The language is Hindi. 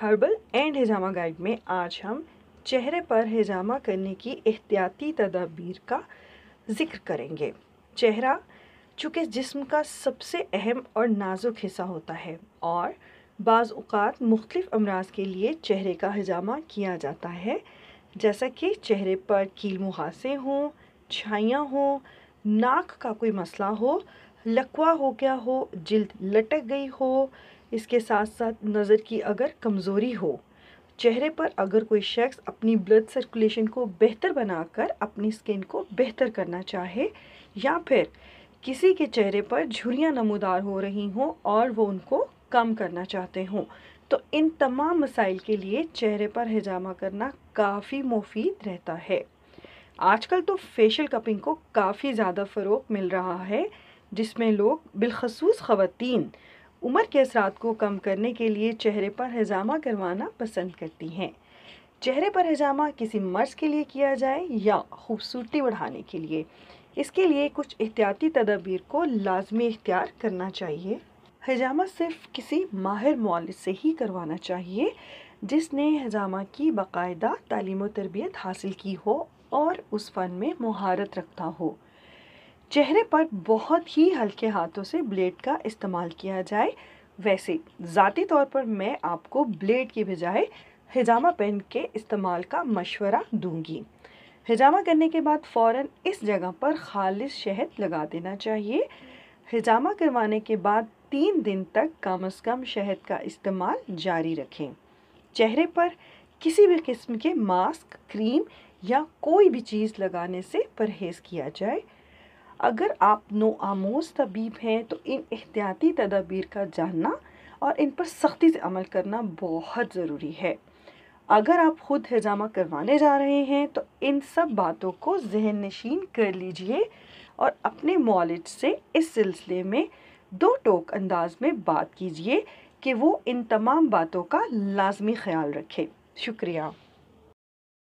हर्बल एंड हिजामा गाइड में आज हम चेहरे पर हिजामा करने की एहतियाती तदाबीर का जिक्र करेंगे चेहरा चूँकि जिस्म का सबसे अहम और नाजुक हिस्सा होता है और बाज़ात मुख्तफ अमराज के लिए चेहरे का हिजामा किया जाता है जैसा कि चेहरे पर कील मुहासे हों छाइयाँ हों नाक का कोई मसला हो लकवा हो गया हो जल्द लटक गई हो इसके साथ साथ नज़र की अगर कमज़ोरी हो चेहरे पर अगर कोई शख्स अपनी ब्लड सर्कुलेशन को बेहतर बनाकर अपनी स्किन को बेहतर करना चाहे या फिर किसी के चेहरे पर झुरियाँ नमोदार हो रही हों और वो उनको कम करना चाहते हों तो इन तमाम मसाइल के लिए चेहरे पर हिजामा करना काफ़ी मुफीद रहता है आजकल तो फेशियल कपिंग को काफ़ी ज़्यादा फ़रोग मिल रहा है जिसमें लोग बिलखसूस ख़वान उम्र के असरात को कम करने के लिए चेहरे पर हजामा करवाना पसंद करती हैं चेहरे पर हजामा किसी मर्ज के लिए किया जाए या खूबसूरती बढ़ाने के लिए इसके लिए कुछ एहतियाती तदाबीर को लाजमी इख्तियार करना चाहिए हजामा सिर्फ किसी माहिर मौल से ही करवाना चाहिए जिसने हजामा की बाकायदा तालीम तरबियत हासिल की हो और उस फ़न में महारत रखता हो चेहरे पर बहुत ही हल्के हाथों से ब्लेड का इस्तेमाल किया जाए वैसे ज़ाती तौर पर मैं आपको ब्लेड की बजाय हिजामा पेन के इस्तेमाल का मशवरा दूंगी हिजामा करने के बाद फ़ौर इस जगह पर खालिश शहद लगा देना चाहिए हिजामा करवाने के बाद तीन दिन तक कम अज़ कम शहद का इस्तेमाल जारी रखें चेहरे पर किसी भी किस्म के मास्क क्रीम या कोई भी चीज़ लगाने से परहेज़ किया जाए अगर आप नो आमोज तबीब हैं तो इन एहतियाती तदाबीर का जानना और इन पर सख्ती से अमल करना बहुत ज़रूरी है अगर आप ख़ुद हजामा करवाने जा रहे हैं तो इन सब बातों को जहन नशीन कर लीजिए और अपने मॉलिज से इस सिलसिले में दो टोक अंदाज में बात कीजिए कि वो इन तमाम बातों का लाजमी ख्याल रखें शुक्रिया